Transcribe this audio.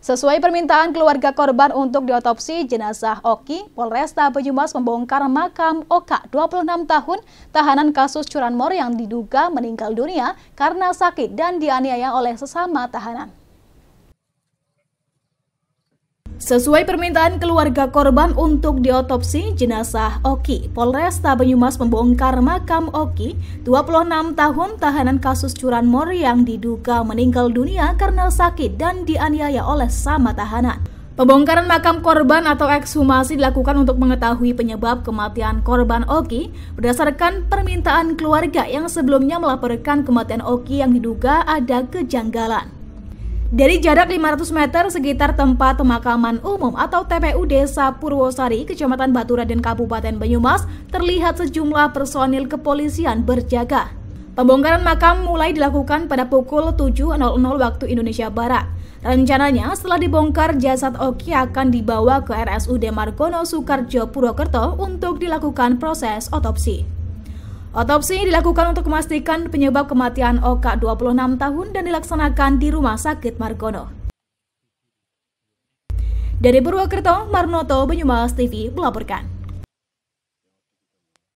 Sesuai permintaan keluarga korban untuk diotopsi jenazah Oki, Polresta Banyumas membongkar makam Oka 26 tahun tahanan kasus curanmor yang diduga meninggal dunia karena sakit dan dianiaya oleh sesama tahanan. Sesuai permintaan keluarga korban untuk diotopsi jenazah Oki, Polresta Banyumas membongkar makam Oki, 26 tahun tahanan kasus curanmor yang diduga meninggal dunia karena sakit dan dianiaya oleh sama tahanan. Pembongkaran makam korban atau ekshumasi dilakukan untuk mengetahui penyebab kematian korban Oki berdasarkan permintaan keluarga yang sebelumnya melaporkan kematian Oki yang diduga ada kejanggalan. Dari jarak 500 meter sekitar tempat pemakaman umum atau TPU Desa Purwosari, Kecamatan Batura dan Kabupaten Banyumas, terlihat sejumlah personil kepolisian berjaga. Pembongkaran makam mulai dilakukan pada pukul 7.00 waktu Indonesia Barat. Rencananya setelah dibongkar jasad Oki akan dibawa ke RSUD Margono Soekarjo Purwokerto untuk dilakukan proses otopsi. Otopsi dilakukan untuk memastikan penyebab kematian Oka 26 tahun dan dilaksanakan di Rumah Sakit Margono. Dari Purwokerto, Marnoto Banyumas TV melaporkan.